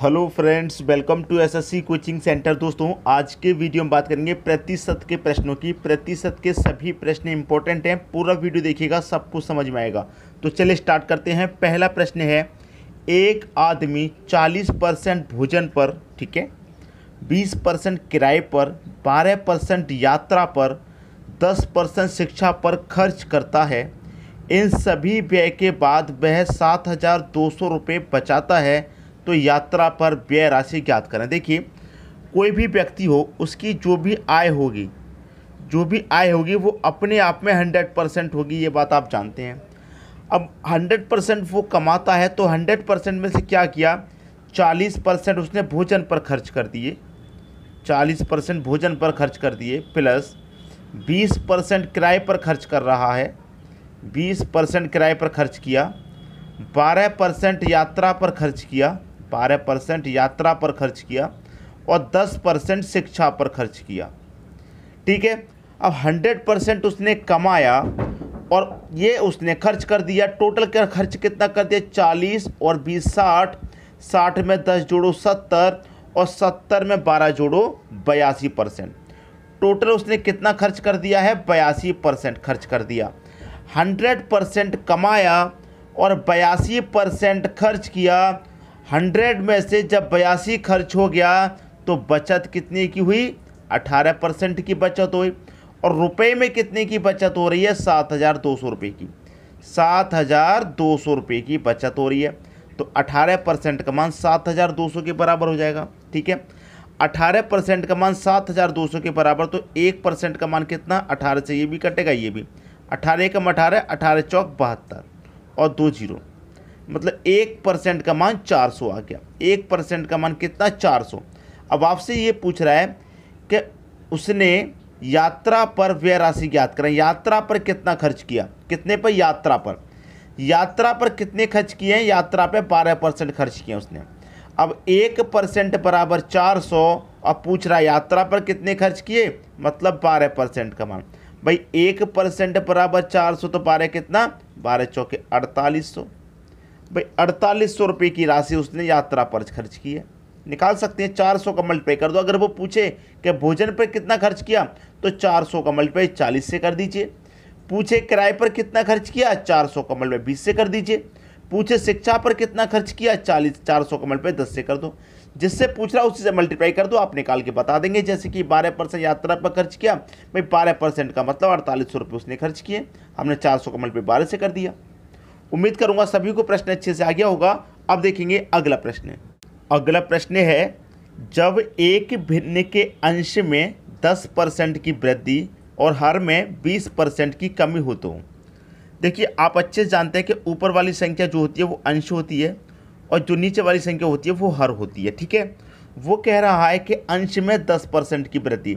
hello friends welcome to SSC coaching centre दोस्तों आज के वीडियो में बात करेंगे प्रतिशत के प्रश्नों की प्रतिशत के सभी प्रश्न इंपॉर्टेंट हैं पूरा वीडियो देखिएगा सब कुछ समझ में आएगा तो चलिए स्टार्ट करते हैं पहला प्रश्न है एक आदमी 40 परसेंट भोजन पर ठीक है 20 परसेंट किराए पर 12 परसेंट यात्रा पर दस परसेंट शिक्षा पर खर्च करता है इन सभी व्यय के बाद वह सात हज़ार दो सौ रुपये बचाता है तो यात्रा पर व्यय राशि ज्ञात करें देखिए कोई भी व्यक्ति हो उसकी जो भी आय होगी जो भी आय होगी वो अपने आप में हंड्रेड परसेंट होगी ये बात आप जानते हैं अब हंड्रेड परसेंट वो कमाता है तो हंड्रेड परसेंट में से क्या किया चालीस परसेंट उसने भोजन पर खर्च कर दिए चालीस परसेंट भोजन पर खर्च कर दिए प्लस बीस परसेंट किराए पर खर्च कर रहा है बीस परसेंट किराए पर खर्च किया बारह परसेंट यात्रा पर खर्च किया बारह परसेंट यात्रा पर खर्च किया और दस परसेंट शिक्षा पर खर्च किया ठीक है अब हंड्रेड परसेंट उसने कमाया और ये उसने खर्च कर दिया टोटल का खर्च कितना कर दिया चालीस और बीस साठ साठ में दस जोड़ो सत्तर और सत्तर में बारह जोड़ो बयासी परसेंट टोटल उसने कितना खर्च कर दिया है बयासी परसेंट खर्च कर दिया हंड्रेड परसेंट कमाया और बयासी परसेंट खर्च किया हंड्रेड में से जब बयासी खर्च हो गया तो बचत कितने की हुई अठारह परसेंट की बचत हुई और रुपए में कितने की बचत हो रही है सात हज़ार दो सौ रुपये की सात हज़ार दो सौ रुपये की बचत हो रही है तो अठारह परसेंट का मान सात हज़ार दो सौ के बराबर हो जाएगा ठीक है अठारह परसेंट का मान सात हज़ार दो सौ के बराबर तो एक परसेंट का मान कितना अठारह से ये भी कटेगा ये भी अठारह कम अठारह अठारह चौक बहत्तर और दो जीरो मतलब एक परसेंट का मान चार सौ आ गया एक परसेंट का मान कितना चार सौ अब आपसे ये पूछ रहा है कि उसने यात्रा पर व्यय राशि ज्ञात करें यात्रा पर कितना खर्च किया कितने पर यात्रा पर यात्रा पर कितने खर्च किए हैं यात्रा पर बारह परसेंट खर्च किए उसने अब एक परसेंट बराबर चार सौ अब पूछ रहा है यात्रा पर कितने खर्च किए मतलब बारह परसेंट का मान भाई एक परसेंट बराबर चार सौ तो बारह कितना बारह चौके अड़तालीस सौ भाई अड़तालीस सौ रुपये की राशि उसने यात्रा पर खर्च की है निकाल सकते हैं चार सौ का मल्टीपे कर दो अगर वो पूछे कि भोजन पर कितना खर्च किया तो चार सौ का मल्टीपे चालीस से कर दीजिए पूछे किराए पर कितना खर्च किया चार सौ का मल्टीपे बीस से कर दीजिए पूछे शिक्षा पर कितना खर्च किया चालीस चार सौ का मल्टीपे दस से कर दो जिससे पूछ रहा उसी से मल्टीप्लाई कर दो आप निकाल के बता देंगे जैसे कि बारह परसेंट यात्रा पर खर्च किया भाई बारह परसेंट का मतलब अड़तालीस सौ रुपये उसने खर्च किए हमने चार सौ का मल्टीपे बारह से कर दिया उम्मीद करूंगा सभी को प्रश्न अच्छे से आ गया होगा अब देखेंगे अगला प्रश्न अगला प्रश्न है जब एक भिन्न के अंश में 10 परसेंट की वृद्धि और हर में 20 परसेंट की कमी हो तो देखिए आप अच्छे से जानते हैं कि ऊपर वाली संख्या जो होती है वो अंश होती है और जो नीचे वाली संख्या होती है वो हर होती है ठीक है वो कह रहा है कि अंश में दस परसेंट की वृद्धि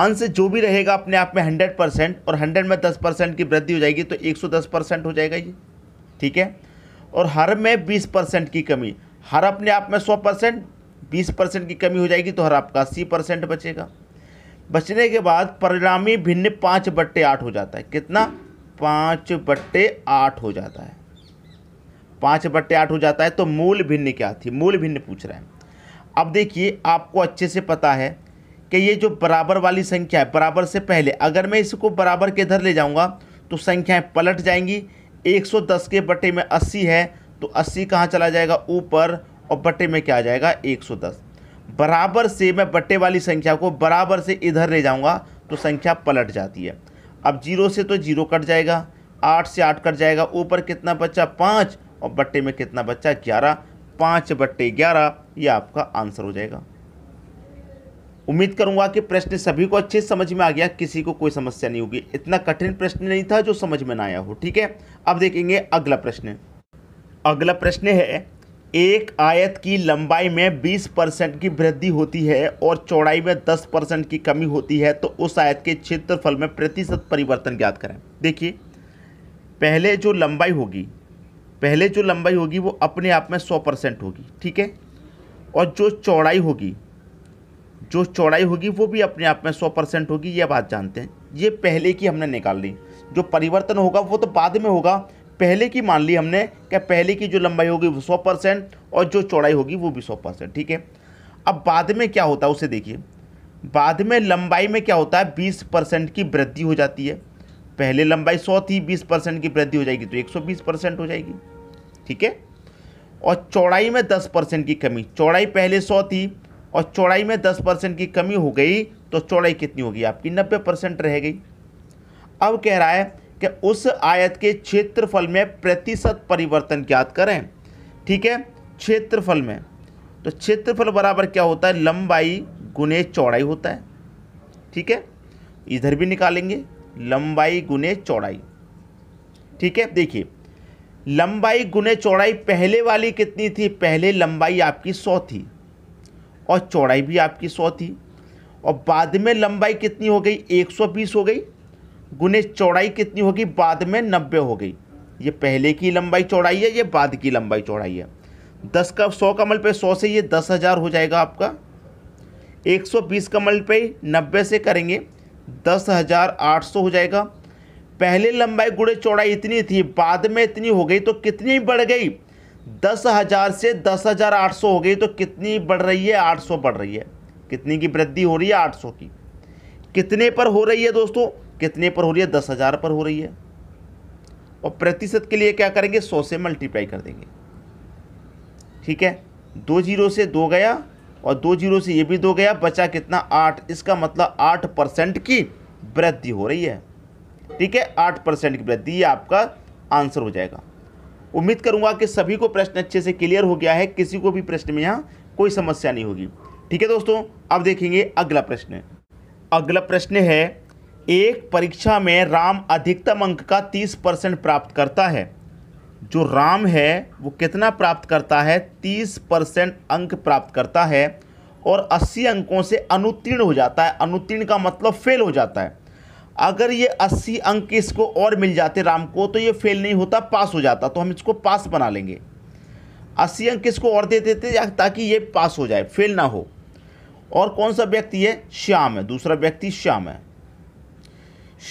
अंश जो भी रहेगा अपने आप में 100 परसेंट और 100 में 10 परसेंट की वृद्धि हो जाएगी तो 110 परसेंट हो जाएगा ये ठीक है और हर में बीस परसेंट की कमी हर अपने आप में सौ परसेंट बीस परसेंट की कमी हो जाएगी तो हर आपका अस्सी परसेंट बचेगा बचने के बाद परिणामी भिन्न पाँच बट्टे आठ हो जाता है कितना पाँच बट्टे आठ हो जाता है पाँच बट्टे आठ हो जाता है तो मूल भिन्न क्या थी मूल भिन्न पूछ रहे हैं अब देखिए आपको अच्छे से पता है कि ये जो बराबर वाली संख्या है बराबर से पहले अगर मैं इसको बराबर के इधर ले जाऊंगा तो संख्याएं पलट जाएंगी 110 के बटे में 80 है तो 80 कहाँ चला जाएगा ऊपर और बटे में क्या आ जाएगा 110 बराबर से मैं बट्टे वाली संख्या को बराबर से इधर ले जाऊंगा तो संख्या पलट जाती है अब जीरो से तो जीरो कट जाएगा आठ से आठ कट जाएगा ऊपर कितना बच्चा पाँच और बट्टे में कितना बच्चा ग्यारह पाँच बट्टे ग्यारह ये आपका आंसर हो जाएगा उम्मीद करूंगा कि प्रश्न सभी को अच्छे समझ में आ गया किसी को कोई समस्या नहीं होगी इतना कठिन प्रश्न नहीं था जो समझ में ना आया हो ठीक है अब देखेंगे अगला प्रश्न अगला प्रश्न है एक आयत की लंबाई में 20 परसेंट की वृद्धि होती है और चौड़ाई में 10 परसेंट की कमी होती है तो उस आयत के क्षेत्रफल में प्रतिशत परिवर्तन ज्ञात करें देखिए पहले जो लंबाई होगी पहले जो लंबाई होगी वो अपने आप में 100 परसेंट होगी ठीक है और जो चौड़ाई होगी जो चौड़ाई होगी वो भी अपने आप में सौ परसेंट होगी ये बात जानते हैं ये पहले की हमने निकाल ली जो परिवर्तन होगा वो तो बाद में होगा पहले की मान ली हमने क्या पहले की जो लंबाई होगी वो सौ परसेंट और जो चौड़ाई होगी वो भी सौ परसेंट ठीक है अब बाद में क्या होता है उसे देखिए बाद में लंबाई में क्या होता है बीस परसेंट की वृद्धि हो जाती है पहले लंबाई सौ थी बीस परसेंट की वृद्धि हो जाएगी तो एक सौ बीस परसेंट हो जाएगी ठीक है और चौड़ाई में दस परसेंट की कमी चौड़ाई पहले सौ थी और चौड़ाई में दस परसेंट की कमी हो गई तो चौड़ाई कितनी होगी आपकी नब्बे परसेंट रह गई अब कह रहा है कि उस आयत के क्षेत्रफल में प्रतिशत परिवर्तन ज्ञात करें ठीक है क्षेत्रफल में तो क्षेत्रफल बराबर क्या होता है लंबाई गुने चौड़ाई होता है ठीक है इधर भी निकालेंगे लंबाई गुने चौड़ाई ठीक है देखिए लंबाई गुने चौड़ाई पहले वाली कितनी थी पहले लंबाई आपकी सौ थी और चौड़ाई भी आपकी सौ थी और बाद में लंबाई कितनी हो गई 120 हो गई गुने चौड़ाई कितनी होगी बाद में 90 हो गई ये पहले की लंबाई चौड़ाई है ये बाद की लंबाई चौड़ाई है दस का सौ कमल पे सौ से ये दस हज़ार हो जाएगा आपका एक सौ बीस कमल पे नब्बे से करेंगे दस हज़ार आठ सौ हो जाएगा पहले लंबाई गुड़े चौड़ाई इतनी थी बाद में इतनी हो गई तो कितनी बढ़ गई दस हज़ार से दस हज़ार आठ सौ हो गई तो कितनी बढ़ रही है आठ सौ बढ़ रही है कितनी की वृद्धि हो रही है आठ सौ की कितने पर हो रही है दोस्तों कितने पर हो रही है दस हज़ार पर हो रही है और प्रतिशत के लिए क्या करेंगे सौ से मल्टीप्लाई कर देंगे ठीक है दो जीरो से दो गया और दो जीरो से ये भी दो गया बचा कितना आठ इसका मतलब आठ परसेंट की वृद्धि हो रही है ठीक है आठ परसेंट की वृद्धि ये आपका आंसर हो जाएगा उम्मीद करूंगा कि सभी को प्रश्न अच्छे से क्लियर हो गया है किसी को भी प्रश्न में यहाँ कोई समस्या नहीं होगी ठीक है दोस्तों अब देखेंगे अगला प्रश्न अगला प्रश्न है एक परीक्षा में राम अधिकतम अंक का तीस परसेंट प्राप्त करता है जो राम है वो कितना प्राप्त करता है तीस परसेंट अंक प्राप्त करता है और अस्सी अंकों से अनुत्तीर्ण हो जाता है अनुत्तीर्ण का मतलब फेल हो जाता है अगर ये 80 अंक इसको और मिल जाते राम को तो ये फेल नहीं होता पास हो जाता तो हम इसको पास बना लेंगे 80 अंक इसको और दे देते ताकि ये पास हो जाए फेल ना हो और कौन सा व्यक्ति है श्याम है दूसरा व्यक्ति श्याम है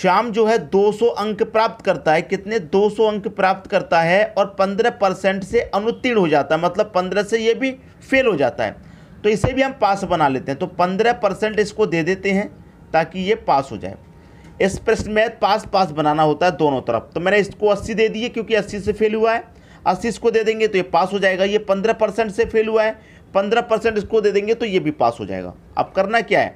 श्याम जो है 200 अंक प्राप्त करता है कितने 200 अंक प्राप्त करता है और 15 परसेंट से अनुत्तीर्ण हो जाता है मतलब 15 से ये भी फेल हो जाता है तो इसे भी हम पास बना लेते हैं तो 15 परसेंट इसको दे देते हैं ताकि ये पास हो जाए इस प्रश्न में पास पास बनाना होता है दोनों तरफ तो मैंने इसको अस्सी दे दिए क्योंकि अस्सी से फेल हुआ है अस्सी इसको दे देंगे तो ये पास हो जाएगा ये पंद्रह परसेंट से फेल हुआ है पंद्रह परसेंट इसको दे देंगे तो ये भी पास हो जाएगा अब करना क्या है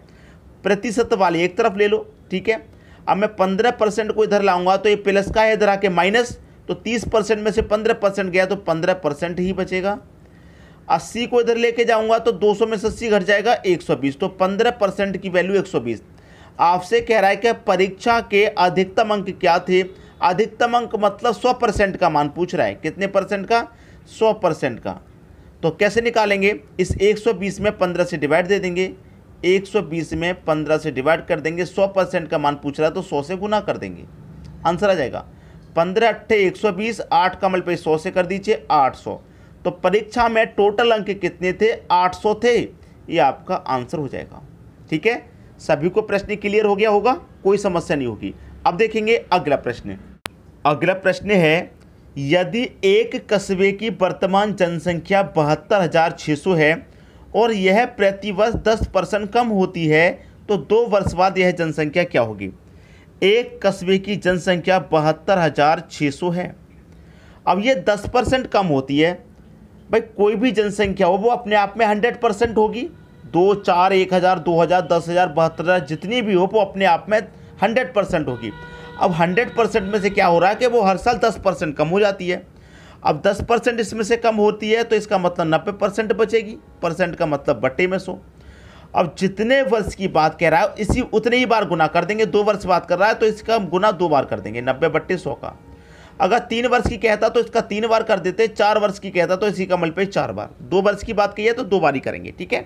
प्रतिशत वाले एक तरफ ले लो ठीक है अब मैं पंद्रह परसेंट को इधर लाऊंगा तो ये प्लस का है इधर आके माइनस तो तीस परसेंट में से पंद्रह परसेंट गया तो पंद्रह परसेंट ही बचेगा अस्सी को इधर लेके जाऊंगा तो दो सौ में से अस्सी घट जाएगा एक सौ बीस तो पंद्रह परसेंट की वैल्यू एक सौ बीस आपसे कह रहा है कि परीक्षा के अधिकतम अंक क्या थे अधिकतम अंक मतलब सौ परसेंट का मान पूछ रहा है कितने परसेंट का सौ परसेंट का तो कैसे निकालेंगे इस 120 में 15 से डिवाइड दे देंगे 120 में 15 से डिवाइड कर देंगे 100 परसेंट का मान पूछ रहा है तो 100 से गुना कर देंगे आंसर आ जाएगा 15 अट्ठे 120 आठ का पर सौ से कर दीजिए 800 तो परीक्षा में टोटल अंक कितने थे 800 थे ये आपका आंसर हो जाएगा ठीक है सभी को प्रश्न क्लियर हो गया होगा कोई समस्या नहीं होगी अब देखेंगे अगला प्रश्न अगला प्रश्न है यदि एक कस्बे की वर्तमान जनसंख्या बहत्तर हज़ार छः सौ है और यह प्रतिवर्ष दस परसेंट कम होती है तो दो वर्ष बाद यह जनसंख्या क्या होगी एक कस्बे की जनसंख्या बहत्तर हज़ार छः सौ है अब यह दस परसेंट कम होती है भाई कोई भी जनसंख्या हो वो अपने आप में हंड्रेड परसेंट होगी दो चार एक हज़ार दो हज़ार दस हज़ार बहत्तर हज़ार जितनी भी हो वो अपने आप में हंड्रेड परसेंट होगी अब हंड्रेड परसेंट में से क्या हो रहा है कि वो हर साल दस परसेंट कम हो जाती है अब दस परसेंट इसमें से कम होती है तो इसका मतलब नब्बे परसेंट बचेगी परसेंट का मतलब बट्टे में सो अब जितने वर्ष की बात कह रहा है इसी उतने ही बार गुना कर देंगे दो वर्ष बात कर रहा है तो इसका गुना दो बार कर देंगे नब्बे बट्टे सौ का अगर तीन वर्ष की कहता तो इसका तीन बार कर देते चार वर्ष की कहता तो इसी का मल पे चार बार दो वर्ष की बात कही है तो दो बार ही करेंगे ठीक है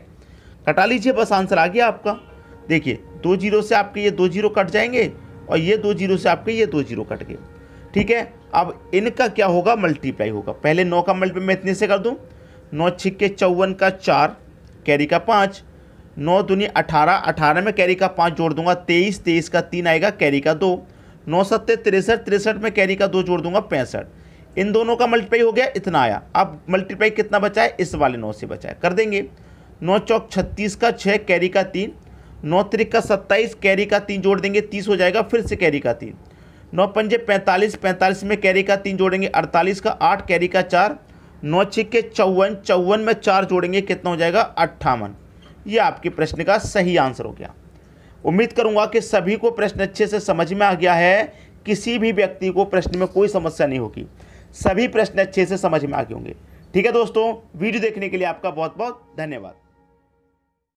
कटा लीजिए बस आंसर आ गया आपका देखिए दो जीरो से आपके ये दो जीरो कट जाएंगे और ये दो जीरो से आपके ये दो जीरो कट गए ठीक है अब इनका क्या होगा मल्टीप्लाई होगा पहले नौ का मल्टीप्लाई मैं इतने से कर दूँ नौ छिक्के चौवन का चार कैरी का पाँच नौ दुनी अठारह अठारह में कैरी का पाँच जोड़ दूंगा तेईस तेईस का तीन आएगा कैरी का दो नौ सत्ते तिरसठ तिरसठ में कैरी का दो जोड़ दूंगा पैंसठ इन दोनों का मल्टीप्लाई हो गया इतना आया अब मल्टीप्लाई कितना बचा है इस वाले नौ से बचा है कर देंगे नौ चौक छत्तीस का छः कैरी का तीन नौ त्रिक का सत्ताईस कैरी का तीन जोड़ देंगे तीस हो जाएगा फिर से कैरी का तीन नौ पंजे पैंतालीस पैंतालीस में कैरी का तीन जोड़ेंगे अड़तालीस का आठ कैरी का चार नौ छिक्के चौवन चौवन में चार जोड़ेंगे कितना हो जाएगा अट्ठावन ये आपके प्रश्न का सही आंसर हो गया उम्मीद करूंगा कि सभी को प्रश्न अच्छे से समझ में आ गया है किसी भी व्यक्ति को प्रश्न में कोई समस्या नहीं होगी सभी प्रश्न अच्छे से समझ में आ गए होंगे ठीक है दोस्तों वीडियो देखने के लिए आपका बहुत बहुत धन्यवाद